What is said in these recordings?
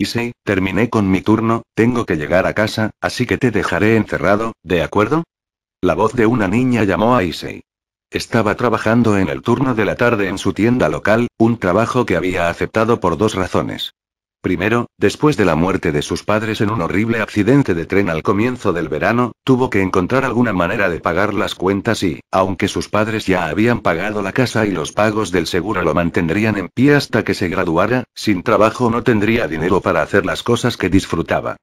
Issei, terminé con mi turno, tengo que llegar a casa, así que te dejaré encerrado, ¿de acuerdo? La voz de una niña llamó a Issei. Estaba trabajando en el turno de la tarde en su tienda local, un trabajo que había aceptado por dos razones. Primero, después de la muerte de sus padres en un horrible accidente de tren al comienzo del verano, tuvo que encontrar alguna manera de pagar las cuentas y, aunque sus padres ya habían pagado la casa y los pagos del seguro lo mantendrían en pie hasta que se graduara, sin trabajo no tendría dinero para hacer las cosas que disfrutaba.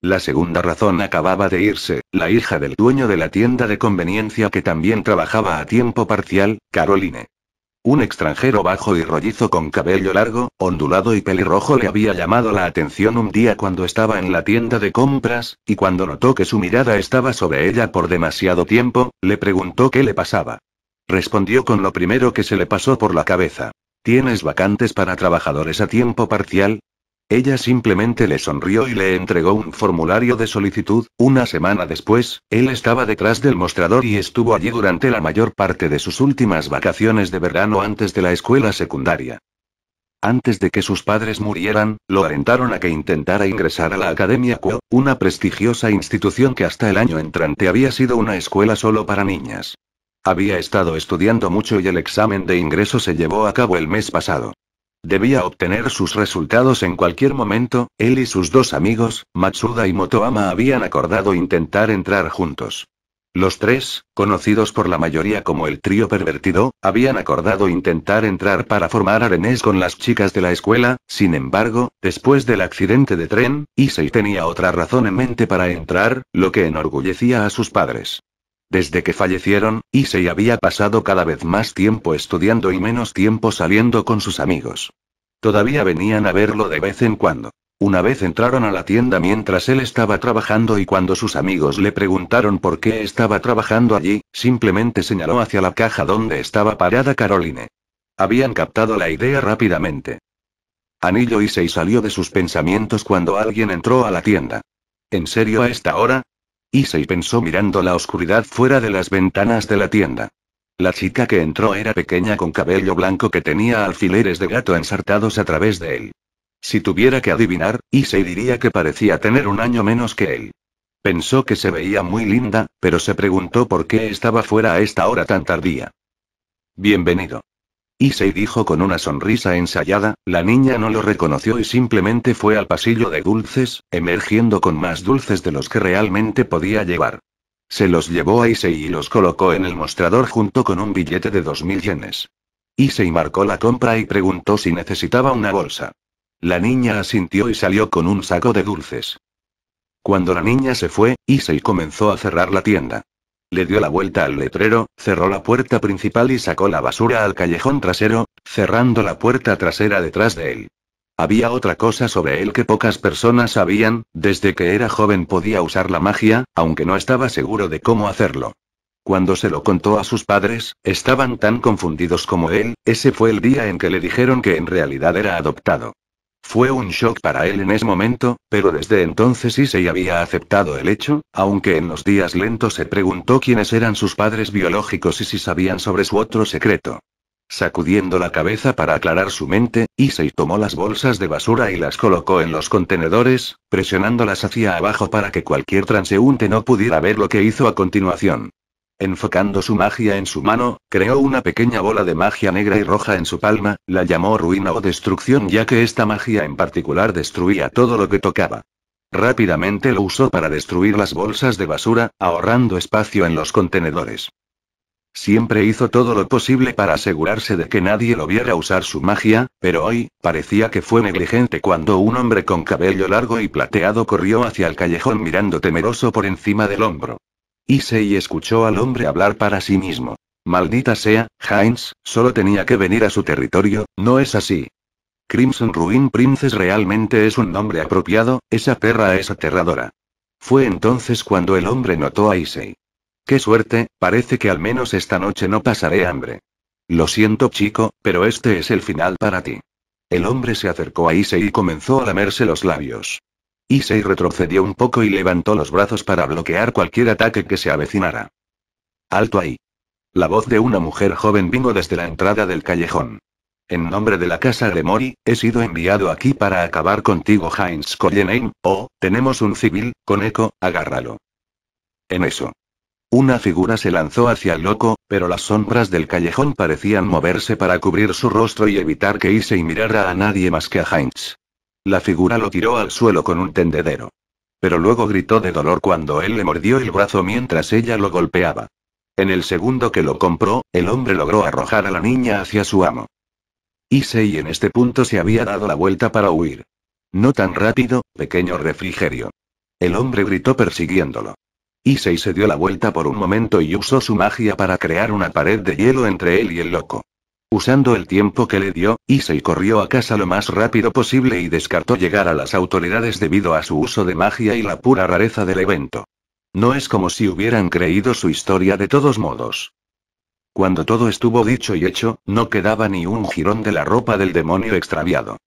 La segunda razón acababa de irse, la hija del dueño de la tienda de conveniencia que también trabajaba a tiempo parcial, Caroline. Un extranjero bajo y rollizo con cabello largo, ondulado y pelirrojo le había llamado la atención un día cuando estaba en la tienda de compras, y cuando notó que su mirada estaba sobre ella por demasiado tiempo, le preguntó qué le pasaba. Respondió con lo primero que se le pasó por la cabeza. ¿Tienes vacantes para trabajadores a tiempo parcial? Ella simplemente le sonrió y le entregó un formulario de solicitud. Una semana después, él estaba detrás del mostrador y estuvo allí durante la mayor parte de sus últimas vacaciones de verano antes de la escuela secundaria. Antes de que sus padres murieran, lo alentaron a que intentara ingresar a la Academia Kuo, una prestigiosa institución que hasta el año entrante había sido una escuela solo para niñas. Había estado estudiando mucho y el examen de ingreso se llevó a cabo el mes pasado. Debía obtener sus resultados en cualquier momento, él y sus dos amigos, Matsuda y Motoama habían acordado intentar entrar juntos. Los tres, conocidos por la mayoría como el trío pervertido, habían acordado intentar entrar para formar arenés con las chicas de la escuela, sin embargo, después del accidente de tren, Issei tenía otra razón en mente para entrar, lo que enorgullecía a sus padres. Desde que fallecieron, Issei había pasado cada vez más tiempo estudiando y menos tiempo saliendo con sus amigos. Todavía venían a verlo de vez en cuando. Una vez entraron a la tienda mientras él estaba trabajando y cuando sus amigos le preguntaron por qué estaba trabajando allí, simplemente señaló hacia la caja donde estaba parada Caroline. Habían captado la idea rápidamente. Anillo Issei salió de sus pensamientos cuando alguien entró a la tienda. ¿En serio a esta hora? Issei pensó mirando la oscuridad fuera de las ventanas de la tienda. La chica que entró era pequeña con cabello blanco que tenía alfileres de gato ensartados a través de él. Si tuviera que adivinar, Issei diría que parecía tener un año menos que él. Pensó que se veía muy linda, pero se preguntó por qué estaba fuera a esta hora tan tardía. Bienvenido. Issei dijo con una sonrisa ensayada, la niña no lo reconoció y simplemente fue al pasillo de dulces, emergiendo con más dulces de los que realmente podía llevar. Se los llevó a Issei y los colocó en el mostrador junto con un billete de 2.000 yenes. Issei marcó la compra y preguntó si necesitaba una bolsa. La niña asintió y salió con un saco de dulces. Cuando la niña se fue, Issei comenzó a cerrar la tienda. Le dio la vuelta al letrero, cerró la puerta principal y sacó la basura al callejón trasero, cerrando la puerta trasera detrás de él. Había otra cosa sobre él que pocas personas sabían, desde que era joven podía usar la magia, aunque no estaba seguro de cómo hacerlo. Cuando se lo contó a sus padres, estaban tan confundidos como él, ese fue el día en que le dijeron que en realidad era adoptado. Fue un shock para él en ese momento, pero desde entonces Issei había aceptado el hecho, aunque en los días lentos se preguntó quiénes eran sus padres biológicos y si sabían sobre su otro secreto. Sacudiendo la cabeza para aclarar su mente, Issei tomó las bolsas de basura y las colocó en los contenedores, presionándolas hacia abajo para que cualquier transeúnte no pudiera ver lo que hizo a continuación. Enfocando su magia en su mano, creó una pequeña bola de magia negra y roja en su palma, la llamó ruina o destrucción ya que esta magia en particular destruía todo lo que tocaba. Rápidamente lo usó para destruir las bolsas de basura, ahorrando espacio en los contenedores. Siempre hizo todo lo posible para asegurarse de que nadie lo viera usar su magia, pero hoy, parecía que fue negligente cuando un hombre con cabello largo y plateado corrió hacia el callejón mirando temeroso por encima del hombro y escuchó al hombre hablar para sí mismo. Maldita sea, Heinz, solo tenía que venir a su territorio, ¿no es así? Crimson Ruin Princess realmente es un nombre apropiado, esa perra es aterradora. Fue entonces cuando el hombre notó a Issei. Qué suerte, parece que al menos esta noche no pasaré hambre. Lo siento chico, pero este es el final para ti. El hombre se acercó a Issei y comenzó a lamerse los labios. Issei retrocedió un poco y levantó los brazos para bloquear cualquier ataque que se avecinara. Alto ahí. La voz de una mujer joven vino desde la entrada del callejón. En nombre de la casa de Mori, he sido enviado aquí para acabar contigo, Heinz Collenain. Oh, tenemos un civil, con eco, agárralo. En eso. Una figura se lanzó hacia el loco, pero las sombras del callejón parecían moverse para cubrir su rostro y evitar que Issei mirara a nadie más que a Heinz. La figura lo tiró al suelo con un tendedero. Pero luego gritó de dolor cuando él le mordió el brazo mientras ella lo golpeaba. En el segundo que lo compró, el hombre logró arrojar a la niña hacia su amo. Issei en este punto se había dado la vuelta para huir. No tan rápido, pequeño refrigerio. El hombre gritó persiguiéndolo. Issei se dio la vuelta por un momento y usó su magia para crear una pared de hielo entre él y el loco. Usando el tiempo que le dio, Issei corrió a casa lo más rápido posible y descartó llegar a las autoridades debido a su uso de magia y la pura rareza del evento. No es como si hubieran creído su historia de todos modos. Cuando todo estuvo dicho y hecho, no quedaba ni un jirón de la ropa del demonio extraviado.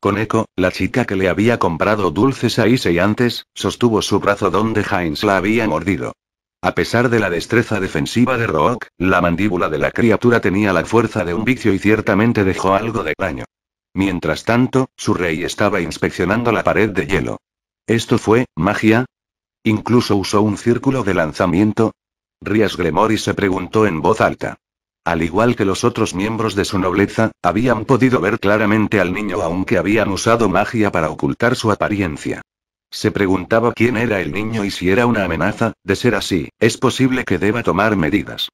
Con eco, la chica que le había comprado dulces a Issei antes, sostuvo su brazo donde Heinz la había mordido. A pesar de la destreza defensiva de Rook, la mandíbula de la criatura tenía la fuerza de un vicio y ciertamente dejó algo de daño. Mientras tanto, su rey estaba inspeccionando la pared de hielo. ¿Esto fue magia? Incluso usó un círculo de lanzamiento. Rías Gremory se preguntó en voz alta. Al igual que los otros miembros de su nobleza, habían podido ver claramente al niño aunque habían usado magia para ocultar su apariencia. Se preguntaba quién era el niño y si era una amenaza, de ser así, es posible que deba tomar medidas.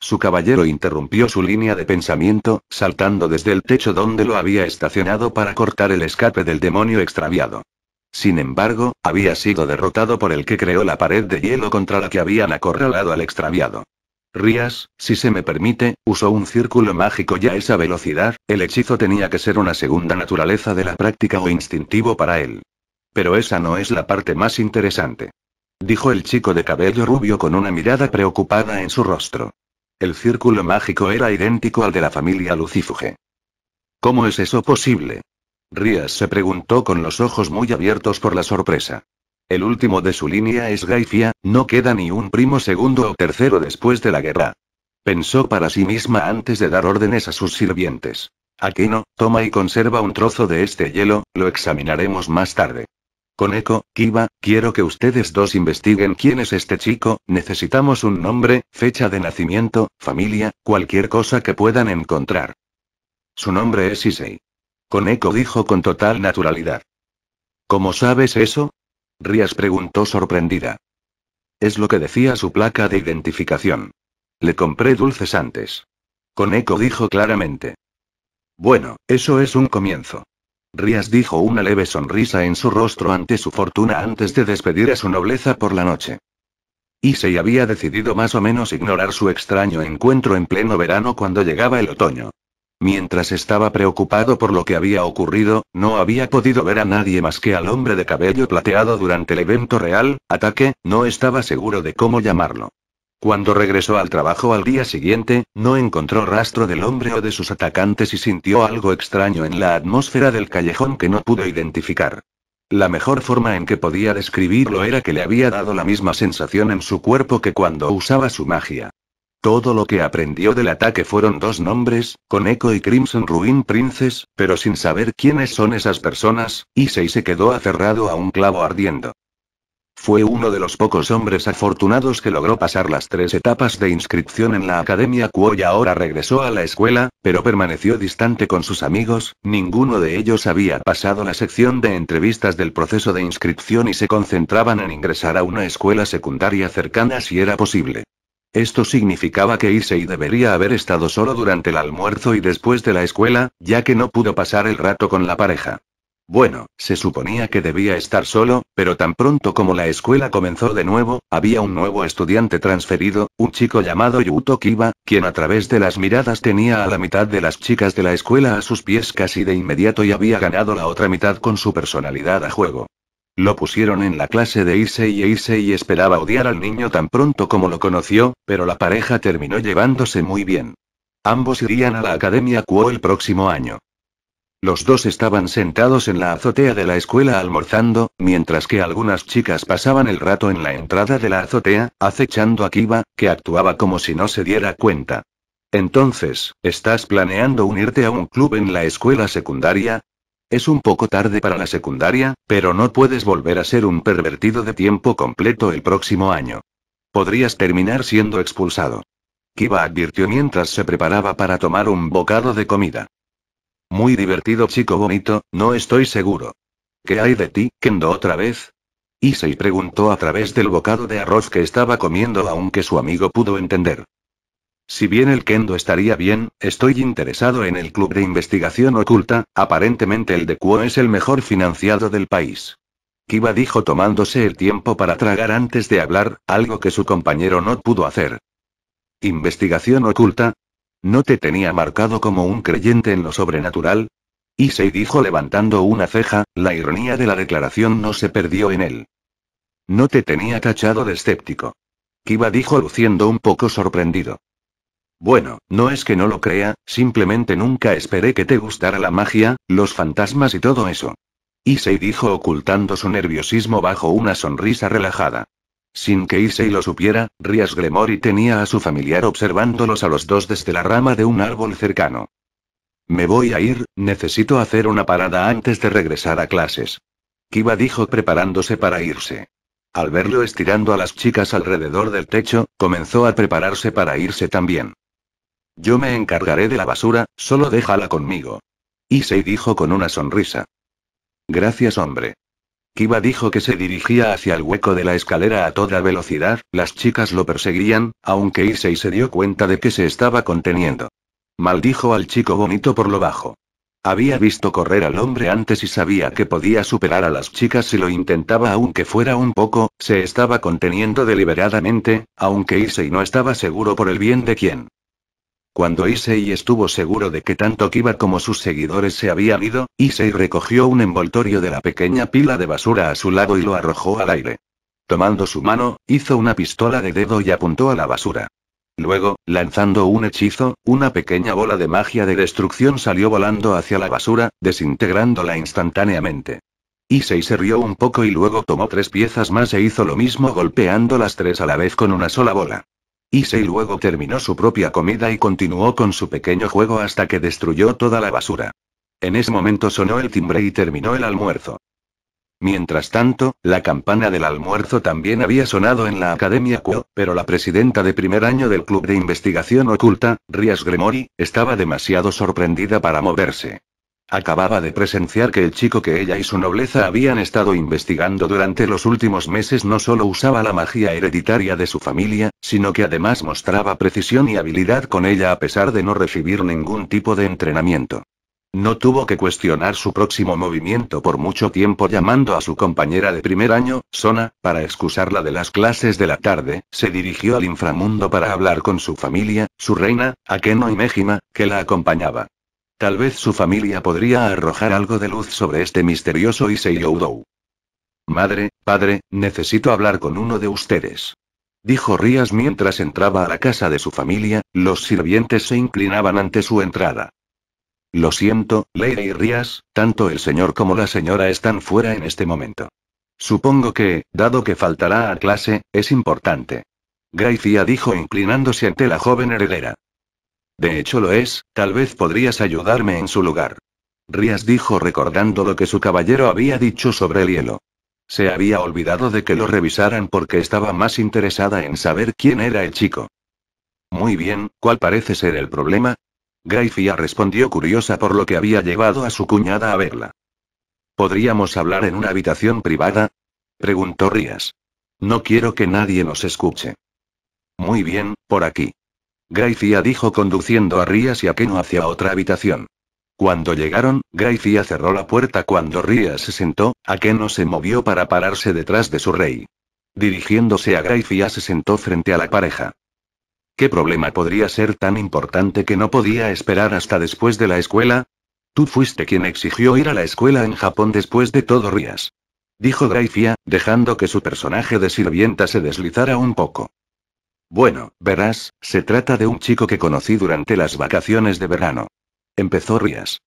Su caballero interrumpió su línea de pensamiento, saltando desde el techo donde lo había estacionado para cortar el escape del demonio extraviado. Sin embargo, había sido derrotado por el que creó la pared de hielo contra la que habían acorralado al extraviado. Rías, si se me permite, usó un círculo mágico ya a esa velocidad, el hechizo tenía que ser una segunda naturaleza de la práctica o instintivo para él. Pero esa no es la parte más interesante. Dijo el chico de cabello rubio con una mirada preocupada en su rostro. El círculo mágico era idéntico al de la familia Lucifuge. ¿Cómo es eso posible? Rías se preguntó con los ojos muy abiertos por la sorpresa. El último de su línea es Gaifia, no queda ni un primo segundo o tercero después de la guerra. Pensó para sí misma antes de dar órdenes a sus sirvientes. Aquino, toma y conserva un trozo de este hielo, lo examinaremos más tarde. Koneko, Kiba, quiero que ustedes dos investiguen quién es este chico, necesitamos un nombre, fecha de nacimiento, familia, cualquier cosa que puedan encontrar. Su nombre es Issei. Koneko dijo con total naturalidad. ¿Cómo sabes eso? Rías preguntó sorprendida. Es lo que decía su placa de identificación. Le compré dulces antes. Koneko dijo claramente. Bueno, eso es un comienzo. Rías dijo una leve sonrisa en su rostro ante su fortuna antes de despedir a su nobleza por la noche. se había decidido más o menos ignorar su extraño encuentro en pleno verano cuando llegaba el otoño. Mientras estaba preocupado por lo que había ocurrido, no había podido ver a nadie más que al hombre de cabello plateado durante el evento real, ataque, no estaba seguro de cómo llamarlo. Cuando regresó al trabajo al día siguiente, no encontró rastro del hombre o de sus atacantes y sintió algo extraño en la atmósfera del callejón que no pudo identificar. La mejor forma en que podía describirlo era que le había dado la misma sensación en su cuerpo que cuando usaba su magia. Todo lo que aprendió del ataque fueron dos nombres, Coneco y Crimson Ruin Princess, pero sin saber quiénes son esas personas, Issei se quedó aferrado a un clavo ardiendo. Fue uno de los pocos hombres afortunados que logró pasar las tres etapas de inscripción en la Academia cuoya ahora regresó a la escuela, pero permaneció distante con sus amigos, ninguno de ellos había pasado la sección de entrevistas del proceso de inscripción y se concentraban en ingresar a una escuela secundaria cercana si era posible. Esto significaba que Issei debería haber estado solo durante el almuerzo y después de la escuela, ya que no pudo pasar el rato con la pareja. Bueno, se suponía que debía estar solo, pero tan pronto como la escuela comenzó de nuevo, había un nuevo estudiante transferido, un chico llamado Yuto Kiba, quien a través de las miradas tenía a la mitad de las chicas de la escuela a sus pies casi de inmediato y había ganado la otra mitad con su personalidad a juego. Lo pusieron en la clase de y Ise y esperaba odiar al niño tan pronto como lo conoció, pero la pareja terminó llevándose muy bien. Ambos irían a la Academia Kuo el próximo año. Los dos estaban sentados en la azotea de la escuela almorzando, mientras que algunas chicas pasaban el rato en la entrada de la azotea, acechando a Kiba, que actuaba como si no se diera cuenta. Entonces, ¿estás planeando unirte a un club en la escuela secundaria? Es un poco tarde para la secundaria, pero no puedes volver a ser un pervertido de tiempo completo el próximo año. Podrías terminar siendo expulsado. Kiba advirtió mientras se preparaba para tomar un bocado de comida. Muy divertido chico bonito, no estoy seguro. ¿Qué hay de ti, Kendo otra vez? Issei preguntó a través del bocado de arroz que estaba comiendo aunque su amigo pudo entender. Si bien el kendo estaría bien, estoy interesado en el club de investigación oculta, aparentemente el de Kuo es el mejor financiado del país. Kiba dijo tomándose el tiempo para tragar antes de hablar, algo que su compañero no pudo hacer. Investigación oculta, ¿No te tenía marcado como un creyente en lo sobrenatural? Issei dijo levantando una ceja, la ironía de la declaración no se perdió en él. No te tenía tachado de escéptico. Kiba dijo luciendo un poco sorprendido. Bueno, no es que no lo crea, simplemente nunca esperé que te gustara la magia, los fantasmas y todo eso. Issei dijo ocultando su nerviosismo bajo una sonrisa relajada. Sin que Issei lo supiera, Rías Gremory tenía a su familiar observándolos a los dos desde la rama de un árbol cercano. Me voy a ir, necesito hacer una parada antes de regresar a clases. Kiba dijo preparándose para irse. Al verlo estirando a las chicas alrededor del techo, comenzó a prepararse para irse también. Yo me encargaré de la basura, solo déjala conmigo. Issei dijo con una sonrisa. Gracias, hombre. Kiba dijo que se dirigía hacia el hueco de la escalera a toda velocidad, las chicas lo perseguían, aunque Issei se dio cuenta de que se estaba conteniendo. Maldijo al chico bonito por lo bajo. Había visto correr al hombre antes y sabía que podía superar a las chicas si lo intentaba aunque fuera un poco, se estaba conteniendo deliberadamente, aunque Issei no estaba seguro por el bien de quién. Cuando Issei estuvo seguro de que tanto Kiba como sus seguidores se habían ido, Issei recogió un envoltorio de la pequeña pila de basura a su lado y lo arrojó al aire. Tomando su mano, hizo una pistola de dedo y apuntó a la basura. Luego, lanzando un hechizo, una pequeña bola de magia de destrucción salió volando hacia la basura, desintegrándola instantáneamente. Issei se rió un poco y luego tomó tres piezas más e hizo lo mismo golpeando las tres a la vez con una sola bola. Issei luego terminó su propia comida y continuó con su pequeño juego hasta que destruyó toda la basura. En ese momento sonó el timbre y terminó el almuerzo. Mientras tanto, la campana del almuerzo también había sonado en la Academia Quo, pero la presidenta de primer año del Club de Investigación Oculta, Rias Gremori, estaba demasiado sorprendida para moverse. Acababa de presenciar que el chico que ella y su nobleza habían estado investigando durante los últimos meses no solo usaba la magia hereditaria de su familia, sino que además mostraba precisión y habilidad con ella a pesar de no recibir ningún tipo de entrenamiento. No tuvo que cuestionar su próximo movimiento por mucho tiempo llamando a su compañera de primer año, Sona, para excusarla de las clases de la tarde, se dirigió al inframundo para hablar con su familia, su reina, Akeno y Méjima, que la acompañaba. Tal vez su familia podría arrojar algo de luz sobre este misterioso Issei Youdou. Madre, padre, necesito hablar con uno de ustedes. Dijo Rías mientras entraba a la casa de su familia, los sirvientes se inclinaban ante su entrada. Lo siento, Lady Rías, tanto el señor como la señora están fuera en este momento. Supongo que, dado que faltará a clase, es importante. Gracia dijo inclinándose ante la joven heredera. De hecho lo es, tal vez podrías ayudarme en su lugar. Rías dijo recordando lo que su caballero había dicho sobre el hielo. Se había olvidado de que lo revisaran porque estaba más interesada en saber quién era el chico. Muy bien, ¿cuál parece ser el problema? Gracia respondió curiosa por lo que había llevado a su cuñada a verla. ¿Podríamos hablar en una habitación privada? preguntó Rías. No quiero que nadie nos escuche. Muy bien, por aquí. Gracia dijo conduciendo a Rías y a Keno hacia otra habitación. Cuando llegaron, Gracia cerró la puerta cuando Rías se sentó, Keno se movió para pararse detrás de su rey. Dirigiéndose a Gracia se sentó frente a la pareja. ¿Qué problema podría ser tan importante que no podía esperar hasta después de la escuela? Tú fuiste quien exigió ir a la escuela en Japón después de todo Rías. Dijo Gracia, dejando que su personaje de sirvienta se deslizara un poco. Bueno, verás, se trata de un chico que conocí durante las vacaciones de verano. Empezó Rías.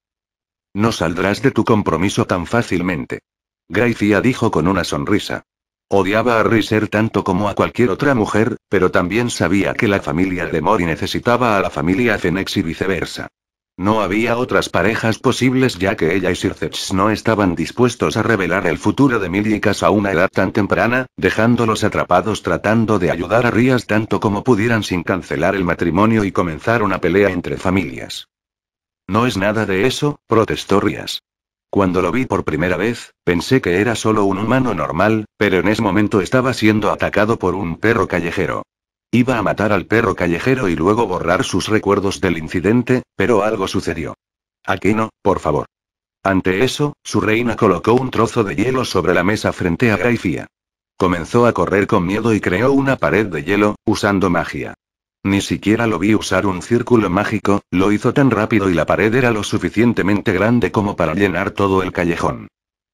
No saldrás de tu compromiso tan fácilmente. Gracia dijo con una sonrisa. Odiaba a Riser tanto como a cualquier otra mujer, pero también sabía que la familia de Mori necesitaba a la familia Fenex y viceversa. No había otras parejas posibles ya que ella y Sirceps no estaban dispuestos a revelar el futuro de Milicas a una edad tan temprana, dejándolos atrapados tratando de ayudar a Rías tanto como pudieran sin cancelar el matrimonio y comenzar una pelea entre familias. No es nada de eso, protestó Rías. Cuando lo vi por primera vez, pensé que era solo un humano normal, pero en ese momento estaba siendo atacado por un perro callejero. Iba a matar al perro callejero y luego borrar sus recuerdos del incidente, pero algo sucedió. Aquí no, por favor. Ante eso, su reina colocó un trozo de hielo sobre la mesa frente a Graifía. Comenzó a correr con miedo y creó una pared de hielo, usando magia. Ni siquiera lo vi usar un círculo mágico, lo hizo tan rápido y la pared era lo suficientemente grande como para llenar todo el callejón.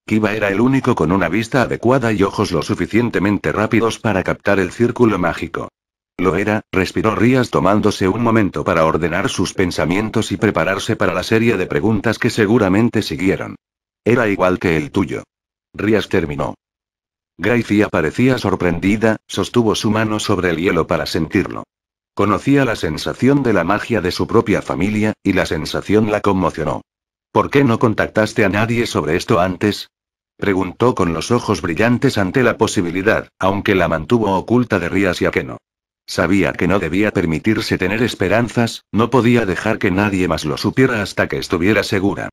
Kiba era el único con una vista adecuada y ojos lo suficientemente rápidos para captar el círculo mágico. Lo era, respiró Rías tomándose un momento para ordenar sus pensamientos y prepararse para la serie de preguntas que seguramente siguieron. Era igual que el tuyo. Rías terminó. Gracie parecía sorprendida, sostuvo su mano sobre el hielo para sentirlo. Conocía la sensación de la magia de su propia familia, y la sensación la conmocionó. ¿Por qué no contactaste a nadie sobre esto antes? Preguntó con los ojos brillantes ante la posibilidad, aunque la mantuvo oculta de Rías y no. Sabía que no debía permitirse tener esperanzas, no podía dejar que nadie más lo supiera hasta que estuviera segura.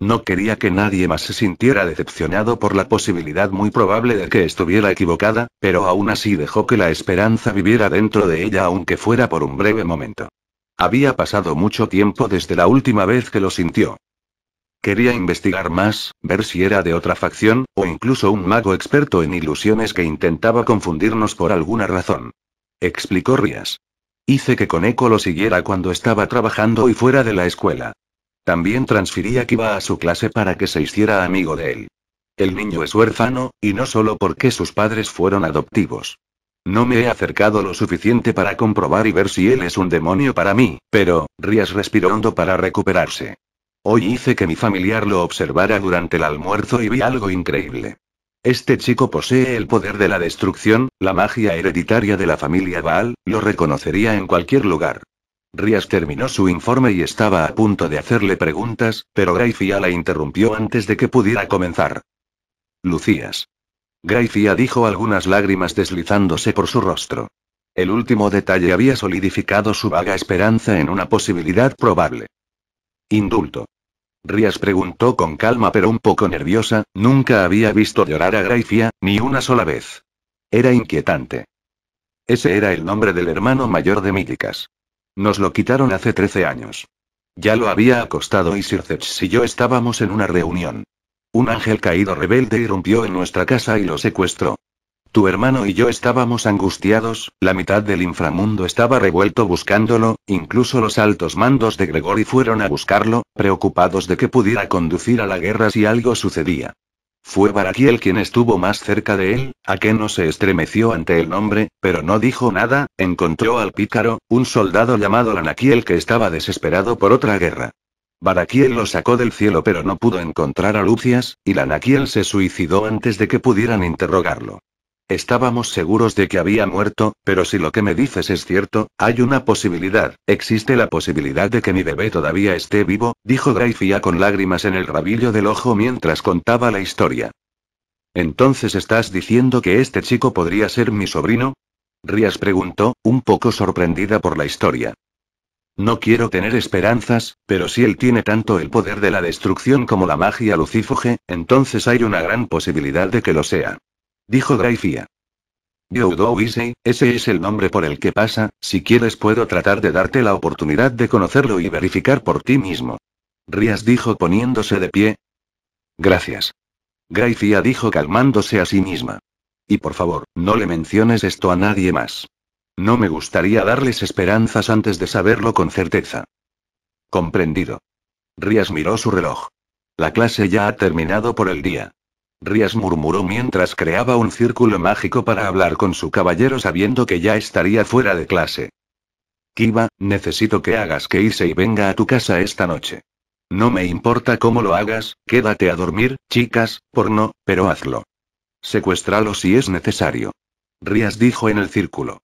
No quería que nadie más se sintiera decepcionado por la posibilidad muy probable de que estuviera equivocada, pero aún así dejó que la esperanza viviera dentro de ella aunque fuera por un breve momento. Había pasado mucho tiempo desde la última vez que lo sintió. Quería investigar más, ver si era de otra facción, o incluso un mago experto en ilusiones que intentaba confundirnos por alguna razón explicó Rías. Hice que Coneco lo siguiera cuando estaba trabajando y fuera de la escuela. También transferí a Kiba a su clase para que se hiciera amigo de él. El niño es huérfano, y no solo porque sus padres fueron adoptivos. No me he acercado lo suficiente para comprobar y ver si él es un demonio para mí, pero, Rías respiró hondo para recuperarse. Hoy hice que mi familiar lo observara durante el almuerzo y vi algo increíble. Este chico posee el poder de la destrucción, la magia hereditaria de la familia Baal, lo reconocería en cualquier lugar. Rías terminó su informe y estaba a punto de hacerle preguntas, pero Gracia la interrumpió antes de que pudiera comenzar. Lucías. Gracia dijo algunas lágrimas deslizándose por su rostro. El último detalle había solidificado su vaga esperanza en una posibilidad probable. Indulto. Rías preguntó con calma pero un poco nerviosa, nunca había visto llorar a Gracia, ni una sola vez. Era inquietante. Ese era el nombre del hermano mayor de Míticas. Nos lo quitaron hace 13 años. Ya lo había acostado y Sircech y yo estábamos en una reunión. Un ángel caído rebelde irrumpió en nuestra casa y lo secuestró. Tu hermano y yo estábamos angustiados, la mitad del inframundo estaba revuelto buscándolo, incluso los altos mandos de Gregory fueron a buscarlo, preocupados de que pudiera conducir a la guerra si algo sucedía. Fue Baraquiel quien estuvo más cerca de él, a que no se estremeció ante el nombre, pero no dijo nada, encontró al pícaro, un soldado llamado Lanakiel que estaba desesperado por otra guerra. Barakiel lo sacó del cielo pero no pudo encontrar a Lucias, y Lanakiel se suicidó antes de que pudieran interrogarlo. Estábamos seguros de que había muerto, pero si lo que me dices es cierto, hay una posibilidad, existe la posibilidad de que mi bebé todavía esté vivo, dijo Gracia con lágrimas en el rabillo del ojo mientras contaba la historia. Entonces estás diciendo que este chico podría ser mi sobrino? Rías preguntó, un poco sorprendida por la historia. No quiero tener esperanzas, pero si él tiene tanto el poder de la destrucción como la magia lucífuge, entonces hay una gran posibilidad de que lo sea. Dijo yo Youdou Issei, ese es el nombre por el que pasa, si quieres puedo tratar de darte la oportunidad de conocerlo y verificar por ti mismo. Rías dijo poniéndose de pie. Gracias. Gracia dijo calmándose a sí misma. Y por favor, no le menciones esto a nadie más. No me gustaría darles esperanzas antes de saberlo con certeza. Comprendido. Rías miró su reloj. La clase ya ha terminado por el día. Rías murmuró mientras creaba un círculo mágico para hablar con su caballero sabiendo que ya estaría fuera de clase. Kiba, necesito que hagas que y venga a tu casa esta noche. No me importa cómo lo hagas, quédate a dormir, chicas, por no, pero hazlo. Secuéstralo si es necesario. Rías dijo en el círculo.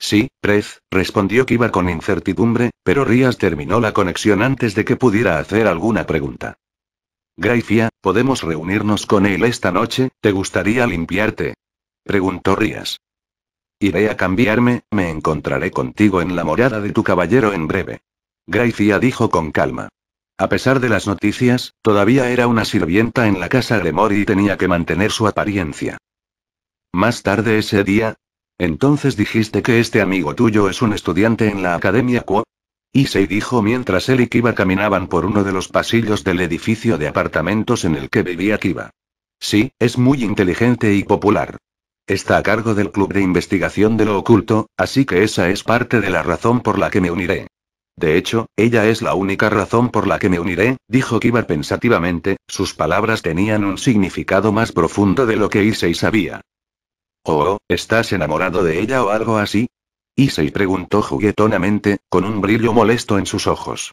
Sí, Prez, respondió Kiba con incertidumbre, pero Rías terminó la conexión antes de que pudiera hacer alguna pregunta. Gracia, ¿podemos reunirnos con él esta noche? ¿Te gustaría limpiarte? Preguntó Rías. Iré a cambiarme, me encontraré contigo en la morada de tu caballero en breve. Gracia dijo con calma. A pesar de las noticias, todavía era una sirvienta en la casa de Mori y tenía que mantener su apariencia. Más tarde ese día. Entonces dijiste que este amigo tuyo es un estudiante en la Academia Quo, Issei dijo mientras él y Kiba caminaban por uno de los pasillos del edificio de apartamentos en el que vivía Kiba. Sí, es muy inteligente y popular. Está a cargo del Club de Investigación de lo Oculto, así que esa es parte de la razón por la que me uniré. De hecho, ella es la única razón por la que me uniré, dijo Kiba pensativamente, sus palabras tenían un significado más profundo de lo que Issei sabía. oh, ¿estás enamorado de ella o algo así? Issei preguntó juguetonamente, con un brillo molesto en sus ojos.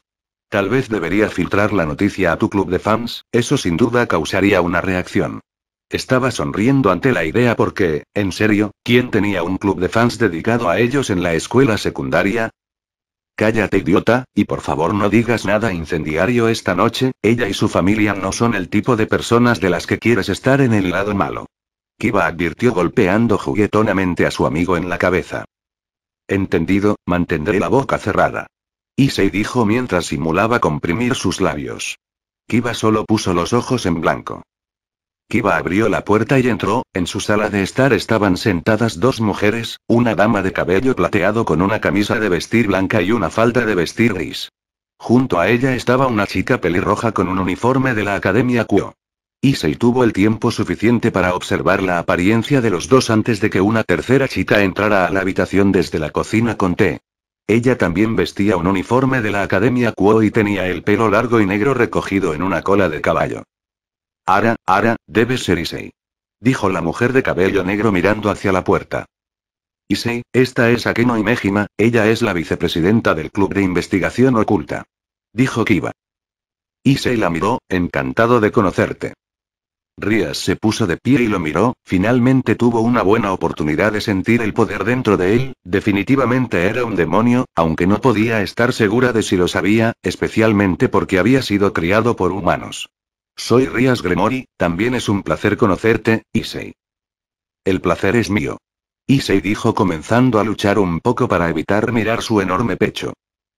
Tal vez debería filtrar la noticia a tu club de fans, eso sin duda causaría una reacción. Estaba sonriendo ante la idea porque, en serio, ¿quién tenía un club de fans dedicado a ellos en la escuela secundaria? Cállate idiota, y por favor no digas nada incendiario esta noche, ella y su familia no son el tipo de personas de las que quieres estar en el lado malo. Kiba advirtió golpeando juguetonamente a su amigo en la cabeza. Entendido, mantendré la boca cerrada. se dijo mientras simulaba comprimir sus labios. Kiba solo puso los ojos en blanco. Kiba abrió la puerta y entró, en su sala de estar estaban sentadas dos mujeres, una dama de cabello plateado con una camisa de vestir blanca y una falda de vestir gris. Junto a ella estaba una chica pelirroja con un uniforme de la Academia Kuo. Issei tuvo el tiempo suficiente para observar la apariencia de los dos antes de que una tercera chica entrara a la habitación desde la cocina con té. Ella también vestía un uniforme de la Academia Kuo y tenía el pelo largo y negro recogido en una cola de caballo. Ara, Ara, debe ser Issei. Dijo la mujer de cabello negro mirando hacia la puerta. Issei, esta es Akeno Imejima, ella es la vicepresidenta del Club de Investigación Oculta. Dijo Kiba. Issei la miró, encantado de conocerte. Rías se puso de pie y lo miró, finalmente tuvo una buena oportunidad de sentir el poder dentro de él, definitivamente era un demonio, aunque no podía estar segura de si lo sabía, especialmente porque había sido criado por humanos. Soy Rías Gremori, también es un placer conocerte, Issei. El placer es mío. Issei dijo comenzando a luchar un poco para evitar mirar su enorme pecho.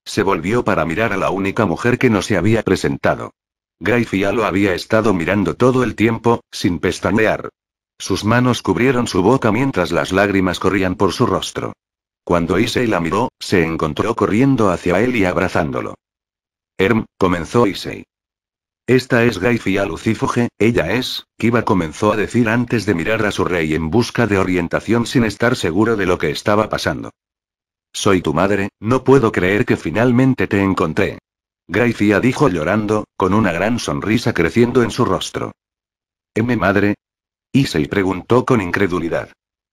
Se volvió para mirar a la única mujer que no se había presentado. Gaifialo lo había estado mirando todo el tiempo, sin pestañear. Sus manos cubrieron su boca mientras las lágrimas corrían por su rostro. Cuando Issei la miró, se encontró corriendo hacia él y abrazándolo. Herm, comenzó Issei. Esta es Gaifia Lucifoge, ella es, Kiba comenzó a decir antes de mirar a su rey en busca de orientación sin estar seguro de lo que estaba pasando. Soy tu madre, no puedo creer que finalmente te encontré. Gracia dijo llorando, con una gran sonrisa creciendo en su rostro. ¿M madre? Issei preguntó con incredulidad.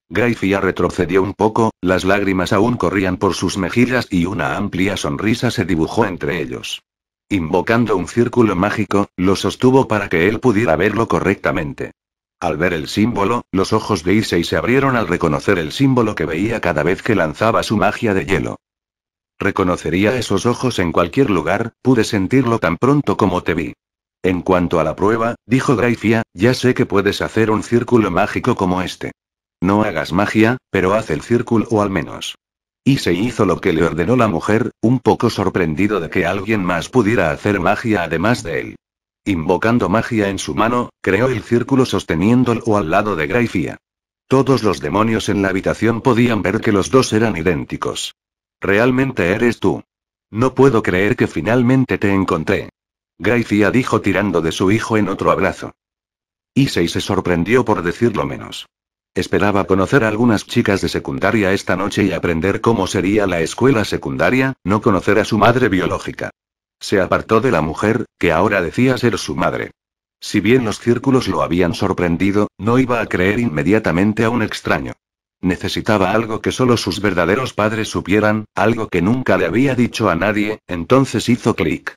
Gracia retrocedió un poco, las lágrimas aún corrían por sus mejillas y una amplia sonrisa se dibujó entre ellos. Invocando un círculo mágico, lo sostuvo para que él pudiera verlo correctamente. Al ver el símbolo, los ojos de Issei se abrieron al reconocer el símbolo que veía cada vez que lanzaba su magia de hielo. Reconocería esos ojos en cualquier lugar, pude sentirlo tan pronto como te vi. En cuanto a la prueba, dijo Graifía, ya sé que puedes hacer un círculo mágico como este. No hagas magia, pero haz el círculo o al menos. Y se hizo lo que le ordenó la mujer, un poco sorprendido de que alguien más pudiera hacer magia además de él. Invocando magia en su mano, creó el círculo sosteniéndolo al lado de Graifía. Todos los demonios en la habitación podían ver que los dos eran idénticos. Realmente eres tú. No puedo creer que finalmente te encontré. Gracia dijo tirando de su hijo en otro abrazo. Issei se sorprendió por decirlo menos. Esperaba conocer a algunas chicas de secundaria esta noche y aprender cómo sería la escuela secundaria, no conocer a su madre biológica. Se apartó de la mujer, que ahora decía ser su madre. Si bien los círculos lo habían sorprendido, no iba a creer inmediatamente a un extraño. Necesitaba algo que solo sus verdaderos padres supieran, algo que nunca le había dicho a nadie, entonces hizo clic.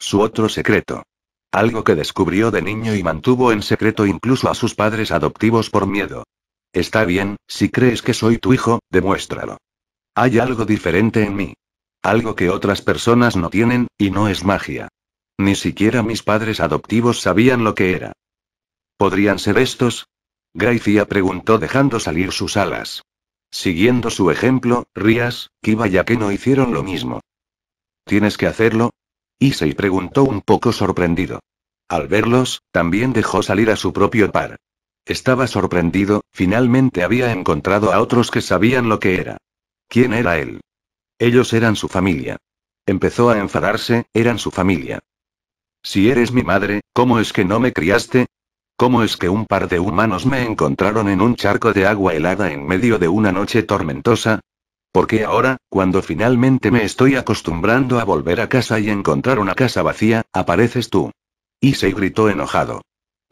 Su otro secreto. Algo que descubrió de niño y mantuvo en secreto incluso a sus padres adoptivos por miedo. Está bien, si crees que soy tu hijo, demuéstralo. Hay algo diferente en mí. Algo que otras personas no tienen, y no es magia. Ni siquiera mis padres adoptivos sabían lo que era. Podrían ser estos, Gracia preguntó dejando salir sus alas. Siguiendo su ejemplo, Rías, ya y no hicieron lo mismo. ¿Tienes que hacerlo? Issei preguntó un poco sorprendido. Al verlos, también dejó salir a su propio par. Estaba sorprendido, finalmente había encontrado a otros que sabían lo que era. ¿Quién era él? Ellos eran su familia. Empezó a enfadarse, eran su familia. Si eres mi madre, ¿cómo es que no me criaste? ¿Cómo es que un par de humanos me encontraron en un charco de agua helada en medio de una noche tormentosa? Porque ahora, cuando finalmente me estoy acostumbrando a volver a casa y encontrar una casa vacía, apareces tú. Y se gritó enojado.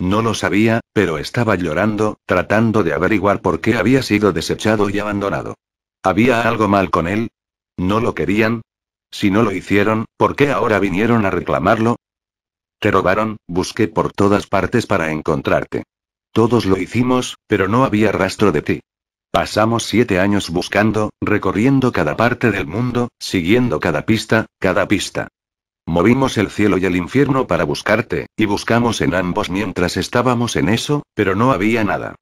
No lo sabía, pero estaba llorando, tratando de averiguar por qué había sido desechado y abandonado. ¿Había algo mal con él? ¿No lo querían? Si no lo hicieron, ¿por qué ahora vinieron a reclamarlo? Te robaron, busqué por todas partes para encontrarte. Todos lo hicimos, pero no había rastro de ti. Pasamos siete años buscando, recorriendo cada parte del mundo, siguiendo cada pista, cada pista. Movimos el cielo y el infierno para buscarte, y buscamos en ambos mientras estábamos en eso, pero no había nada.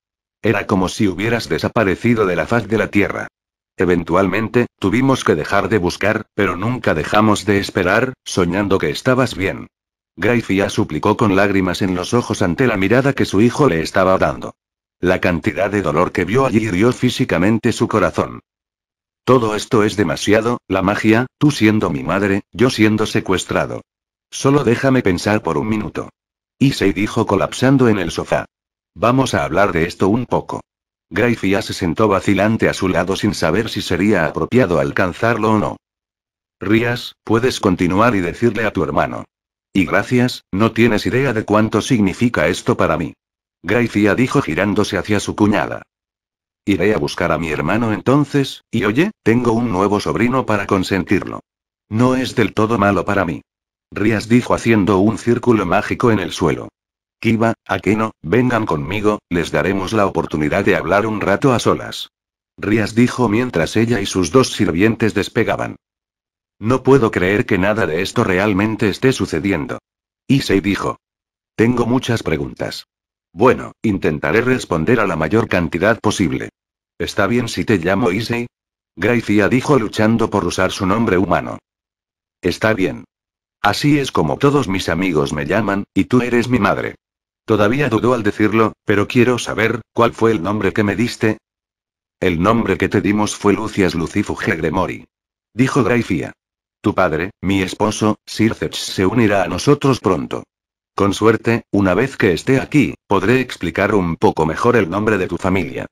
Era como si hubieras desaparecido de la faz de la Tierra. Eventualmente, tuvimos que dejar de buscar, pero nunca dejamos de esperar, soñando que estabas bien. Gracia suplicó con lágrimas en los ojos ante la mirada que su hijo le estaba dando. La cantidad de dolor que vio allí hirió físicamente su corazón. Todo esto es demasiado, la magia, tú siendo mi madre, yo siendo secuestrado. Solo déjame pensar por un minuto. Issei dijo colapsando en el sofá. Vamos a hablar de esto un poco. Gracia se sentó vacilante a su lado sin saber si sería apropiado alcanzarlo o no. Rías, puedes continuar y decirle a tu hermano. Y gracias, no tienes idea de cuánto significa esto para mí. Gracia dijo girándose hacia su cuñada. Iré a buscar a mi hermano entonces, y oye, tengo un nuevo sobrino para consentirlo. No es del todo malo para mí. Rías dijo haciendo un círculo mágico en el suelo. Kiba, Akeno, vengan conmigo, les daremos la oportunidad de hablar un rato a solas. Rías dijo mientras ella y sus dos sirvientes despegaban. No puedo creer que nada de esto realmente esté sucediendo. Issei dijo. Tengo muchas preguntas. Bueno, intentaré responder a la mayor cantidad posible. ¿Está bien si te llamo Issei? Gracia dijo luchando por usar su nombre humano. Está bien. Así es como todos mis amigos me llaman, y tú eres mi madre. Todavía dudó al decirlo, pero quiero saber, ¿cuál fue el nombre que me diste? El nombre que te dimos fue Lucias Lucifuge Gremori. Dijo Gracia. Tu padre, mi esposo, Sirceps se unirá a nosotros pronto. Con suerte, una vez que esté aquí, podré explicar un poco mejor el nombre de tu familia.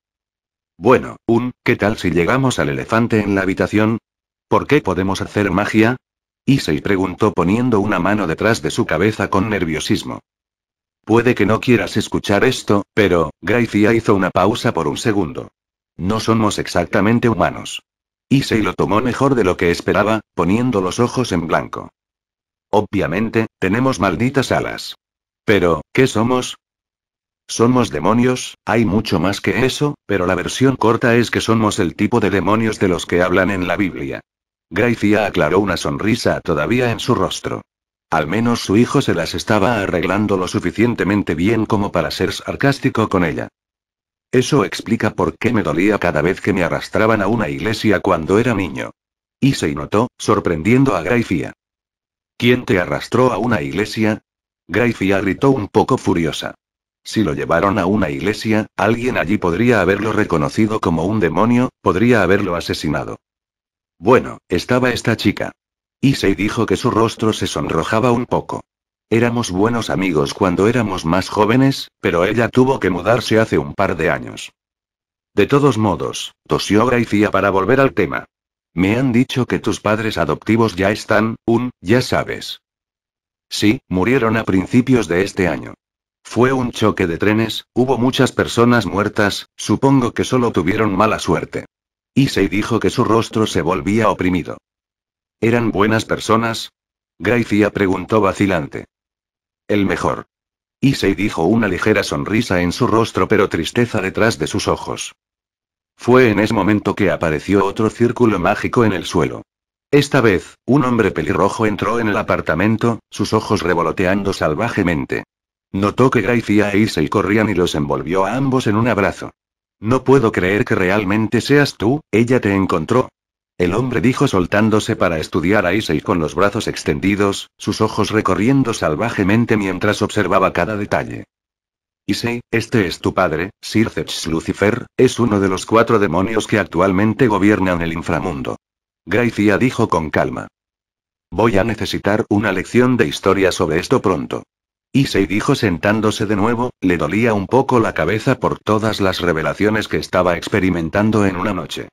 Bueno, un, ¿qué tal si llegamos al elefante en la habitación? ¿Por qué podemos hacer magia? Issei preguntó poniendo una mano detrás de su cabeza con nerviosismo. Puede que no quieras escuchar esto, pero, Gracia hizo una pausa por un segundo. No somos exactamente humanos. Issei lo tomó mejor de lo que esperaba, poniendo los ojos en blanco. Obviamente, tenemos malditas alas. Pero, ¿qué somos? Somos demonios, hay mucho más que eso, pero la versión corta es que somos el tipo de demonios de los que hablan en la Biblia. Gracia aclaró una sonrisa todavía en su rostro. Al menos su hijo se las estaba arreglando lo suficientemente bien como para ser sarcástico con ella. Eso explica por qué me dolía cada vez que me arrastraban a una iglesia cuando era niño. Y notó, sorprendiendo a Grayfia. ¿Quién te arrastró a una iglesia? Grayfia gritó un poco furiosa. Si lo llevaron a una iglesia, alguien allí podría haberlo reconocido como un demonio, podría haberlo asesinado. Bueno, estaba esta chica. Issei dijo que su rostro se sonrojaba un poco. Éramos buenos amigos cuando éramos más jóvenes, pero ella tuvo que mudarse hace un par de años. De todos modos, tosió Gracia para volver al tema. Me han dicho que tus padres adoptivos ya están, un, ya sabes. Sí, murieron a principios de este año. Fue un choque de trenes, hubo muchas personas muertas, supongo que solo tuvieron mala suerte. Issei dijo que su rostro se volvía oprimido. ¿Eran buenas personas? Gracia preguntó vacilante. El mejor. Issei dijo una ligera sonrisa en su rostro pero tristeza detrás de sus ojos. Fue en ese momento que apareció otro círculo mágico en el suelo. Esta vez, un hombre pelirrojo entró en el apartamento, sus ojos revoloteando salvajemente. Notó que Gracia e Issei corrían y los envolvió a ambos en un abrazo. No puedo creer que realmente seas tú, ella te encontró, el hombre dijo soltándose para estudiar a Issei con los brazos extendidos, sus ojos recorriendo salvajemente mientras observaba cada detalle. Issei, este es tu padre, Sircex Lucifer, es uno de los cuatro demonios que actualmente gobiernan el inframundo. Gracia dijo con calma. Voy a necesitar una lección de historia sobre esto pronto. Issei dijo sentándose de nuevo, le dolía un poco la cabeza por todas las revelaciones que estaba experimentando en una noche.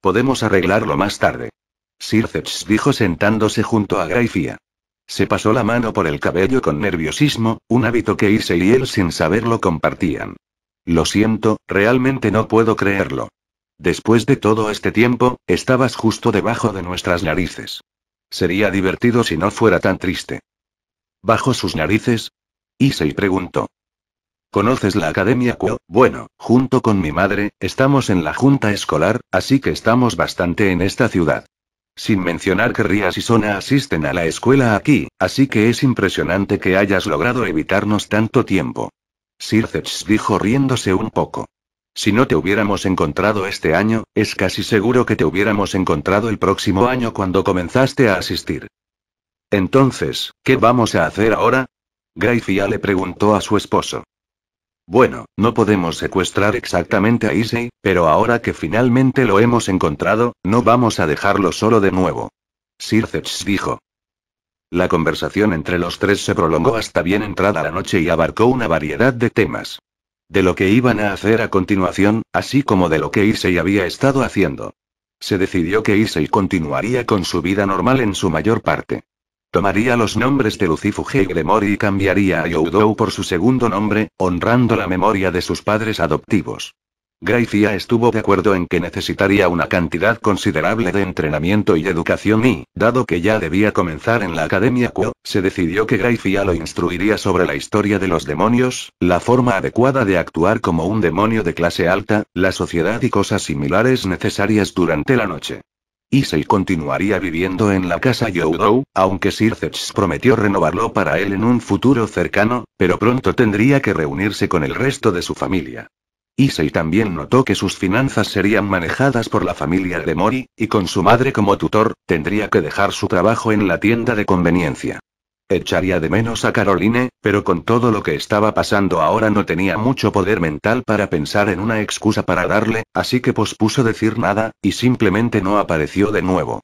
Podemos arreglarlo más tarde. Sirceps dijo sentándose junto a Graifia. Se pasó la mano por el cabello con nerviosismo, un hábito que Ise y él sin saberlo compartían. Lo siento, realmente no puedo creerlo. Después de todo este tiempo, estabas justo debajo de nuestras narices. Sería divertido si no fuera tan triste. ¿Bajo sus narices? Issei preguntó. ¿Conoces la Academia Cuo? Bueno, junto con mi madre, estamos en la junta escolar, así que estamos bastante en esta ciudad. Sin mencionar que Rías y Sona asisten a la escuela aquí, así que es impresionante que hayas logrado evitarnos tanto tiempo. Sirceps dijo riéndose un poco. Si no te hubiéramos encontrado este año, es casi seguro que te hubiéramos encontrado el próximo año cuando comenzaste a asistir. Entonces, ¿qué vamos a hacer ahora? Gracia le preguntó a su esposo. Bueno, no podemos secuestrar exactamente a Issei, pero ahora que finalmente lo hemos encontrado, no vamos a dejarlo solo de nuevo. Sirceps dijo. La conversación entre los tres se prolongó hasta bien entrada la noche y abarcó una variedad de temas. De lo que iban a hacer a continuación, así como de lo que Issei había estado haciendo. Se decidió que Issei continuaría con su vida normal en su mayor parte. Tomaría los nombres de Lucifuge y Gremory y cambiaría a Youdou por su segundo nombre, honrando la memoria de sus padres adoptivos. Grayfia estuvo de acuerdo en que necesitaría una cantidad considerable de entrenamiento y educación y, dado que ya debía comenzar en la Academia Quo, se decidió que Grayfia lo instruiría sobre la historia de los demonios, la forma adecuada de actuar como un demonio de clase alta, la sociedad y cosas similares necesarias durante la noche. Issei continuaría viviendo en la casa Youdou, aunque Sirceps prometió renovarlo para él en un futuro cercano, pero pronto tendría que reunirse con el resto de su familia. Issei también notó que sus finanzas serían manejadas por la familia de Mori, y con su madre como tutor, tendría que dejar su trabajo en la tienda de conveniencia. Echaría de menos a Caroline, pero con todo lo que estaba pasando ahora no tenía mucho poder mental para pensar en una excusa para darle, así que pospuso decir nada, y simplemente no apareció de nuevo.